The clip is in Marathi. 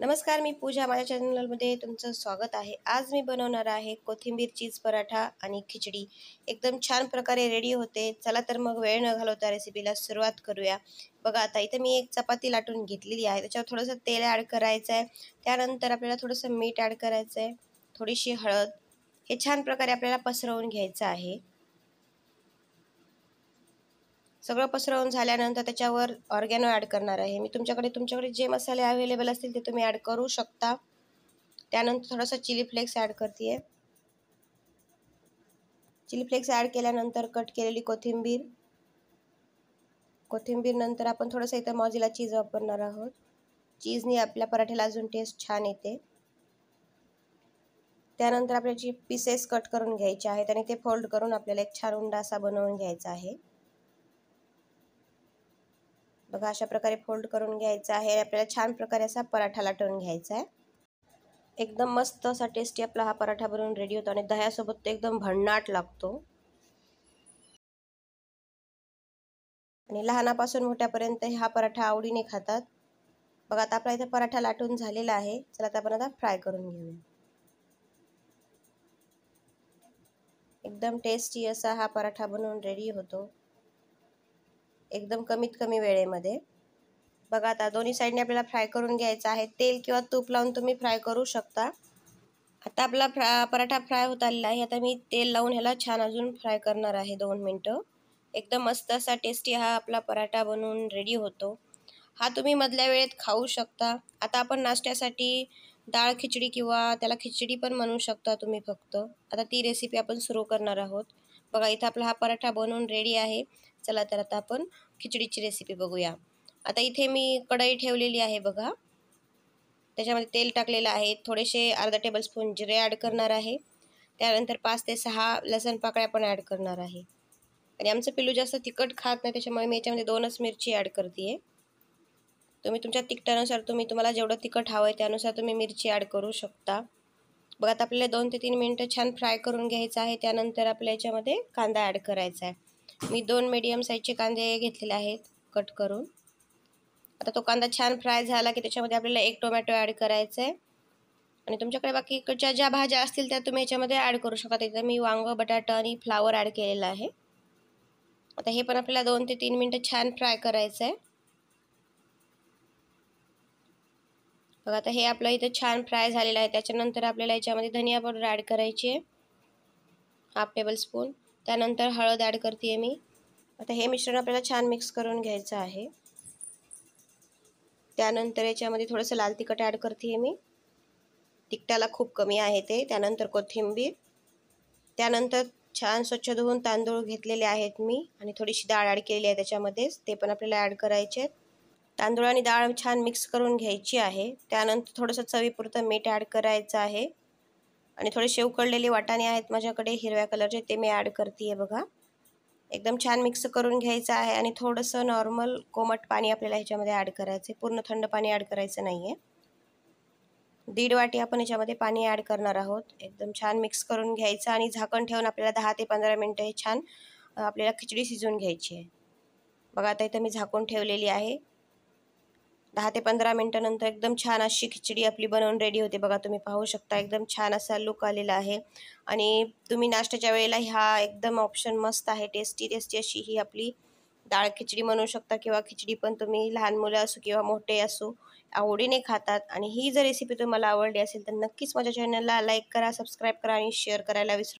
नमस्कार मी पूजा माझ्या चॅनलमध्ये तुमचं स्वागत आहे आज मी बनवणार आहे कोथिंबीर चीज पराठा आणि खिचडी एकदम छान प्रकारे रेडी होते चला तर मग वेळ न घालवता रेसिपीला सुरुवात करूया बघा आता इथं मी एक चपाती लाटून घेतलेली आहे त्याच्यावर थोडंसं तेल ॲड करायचं आहे त्यानंतर आपल्याला थोडंसं मीठ ॲड करायचं आहे थोडीशी हळद हे छान प्रकारे आपल्याला पसरवून घ्यायचं आहे सगळं पसरवून झाल्यानंतर त्याच्यावर ऑर्गॅनो ॲड करणार आहे मी तुमच्याकडे तुमच्याकडे जे मसाले अवेलेबल असतील ते तुम्ही ॲड करू शकता त्यानंतर थोडासा चिली फ्लेक्स ॲड करते आहे चिली फ्लेक्स ॲड केल्यानंतर कट केलेली कोथिंबीर कोथिंबीर नंतर आपण थोडंसं इथं मॉजीला चीज वापरणार आहोत चीजनी आपल्या पराठ्याला अजून टेस्ट छान येते त्यानंतर आपल्याची पीसेस कट करून घ्यायचे आहेत आणि ते फोल्ड करून आपल्याला एक छान उंडा असा बनवून घ्यायचा आहे बघा अशा प्रकारे फोल्ड करून घ्यायचा आहे आपल्याला छान प्रकारे असा पराठा लाटून घ्यायचा आहे एकदम मस्त असा टेस्टी आपला हा पराठा बनवून रेडी होतो आणि दह्यासोबत तो एकदम भन्नाट लागतो आणि लहानापासून मोठ्यापर्यंत हा पराठा आवडीने खातात बघा आता आपला इथे पराठा लाटून झालेला आहे चला आता आपण आता फ्राय करून घेऊया एकदम टेस्टी असा हा पराठा बनवून रेडी होतो एकदम कमीत कमी वेळेमध्ये बघा आता दोन्ही साईडने आपल्याला फ्राय करून घ्यायचा आहे तेल किंवा तूप लावून तुम्ही फ्राय करू शकता आता आपला फ्रा पराठा फ्राय होत आलेला आहे आता मी तेल लावून ह्याला छान अजून फ्राय करणार आहे दोन मिनटं एकदम मस्त असा टेस्टी हा आपला पराठा बनवून रेडी होतो हा तुम्ही मधल्या वेळेत खाऊ शकता आता आपण नाश्त्यासाठी डाळ खिचडी किंवा त्याला खिचडी पण म्हणू शकता तुम्ही फक्त आता ती रेसिपी आपण सुरू करणार आहोत बघा इथं आपला हा पराठा बनवून रेडी आहे चला तर आता आपण खिचडीची रेसिपी बघूया आता इथे मी कढई ठेवलेली आहे बघा त्याच्यामध्ये तेल टाकलेलं आहे थोडेसे अर्धा टेबलस्पून जिरे ॲड करणार आहे त्यानंतर पाच ते सहा लसण पाकळ्या पण ॲड करणार आहे आणि आमचं पिल्लू जास्त तिखट खात नाही त्याच्यामुळे मी याच्यामध्ये दोनच मिरची ॲड करते आहे तुम्ही तुमच्या तिखटानुसार तुम्ही तुम्हाला जेवढं तिखट हवं आहे त्यानुसार तुम्ही मिरची ॲड करू शकता बघा आता आपल्याला दोन ते तीन मिनटं छान फ्राय करून घ्यायचं आहे त्यानंतर आपल्या याच्यामध्ये कांदा ॲड करायचा आहे मी दोन मीडियम साईजचे कांदे घेतलेले आहेत कट करून आता तो कांदा छान फ्राय झाला की त्याच्यामध्ये आपल्याला एक टोमॅटो ॲड करायचा आहे आणि तुमच्याकडे बाकीकडच्या ज्या भाज्या असतील त्या तुम्ही याच्यामध्ये ॲड करू शकता तिथं मी वांगं बटाटा आणि फ्लावर ॲड केलेला आहे आता हे पण आपल्याला दोन ते तीन मिनटं छान फ्राय करायचं आहे बघा आता हे आपलं इथं छान फ्राय झालेलं आहे त्याच्यानंतर आपल्याला याच्यामध्ये धनिया पावडर ॲड करायची आहे हाफ स्पून त्यानंतर हळद ॲड करते मी आता हे मिश्रण आपल्याला छान मिक्स करून घ्यायचं आहे त्यानंतर याच्यामध्ये थोडंसं लाल तिखट ॲड करते मी तिखटाला खूप कमी आहे ते त्यानंतर कोथिंबीर त्यानंतर छान स्वच्छ धुवून तांदूळ घेतलेले आहेत मी आणि थोडीशी डाळ ॲड केलेली आहे त्याच्यामध्येच ते पण आपल्याला ॲड करायचे आहेत तांदूळ आणि डाळ छान मिक्स करून घ्यायची आहे त्यानंतर थोडंसं चवीपुरतं मीठ ॲड करायचं आहे आणि थोडेसे शेवकळलेले वाटाणे आहेत माझ्याकडे हिरव्या कलरचे ते मी ॲड करते आहे बघा एकदम छान मिक्स करून घ्यायचं आहे आणि थोडंसं नॉर्मल कोमट पाणी आपल्याला ह्याच्यामध्ये ॲड करायचं आहे पूर्ण थंड पाणी ॲड करायचं नाही आहे दीड वाटी आपण ह्याच्यामध्ये पाणी ॲड करणार आहोत एकदम छान मिक्स करून घ्यायचं आणि झाकण ठेवून आपल्याला दहा ते पंधरा मिनटं हे छान आपल्याला खिचडी शिजवून घ्यायची आहे बघा आता इथं मी झाकून ठेवलेली आहे दहा ते पंधरा मिनटानंतर एकदम छान अशी खिचडी आपली बनवून रेडी होते बघा तुम्ही पाहू शकता एकदम छान असा लुक आलेला आहे आणि तुम्ही नाश्त्याच्या वेळेला ह्या एकदम ऑप्शन मस्त आहे टेस्टी टेस्टी अशी ही आपली डाळ खिचडी म्हणू शकता किंवा खिचडी पण तुम्ही लहान मुलं असो किंवा मोठे असो आवडीने खातात आणि ही जर रेसिपी तुम्हाला आवडली असेल तर नक्कीच माझ्या चॅनलला लाईक करा सबस्क्राईब करा आणि शेअर करायला विसरू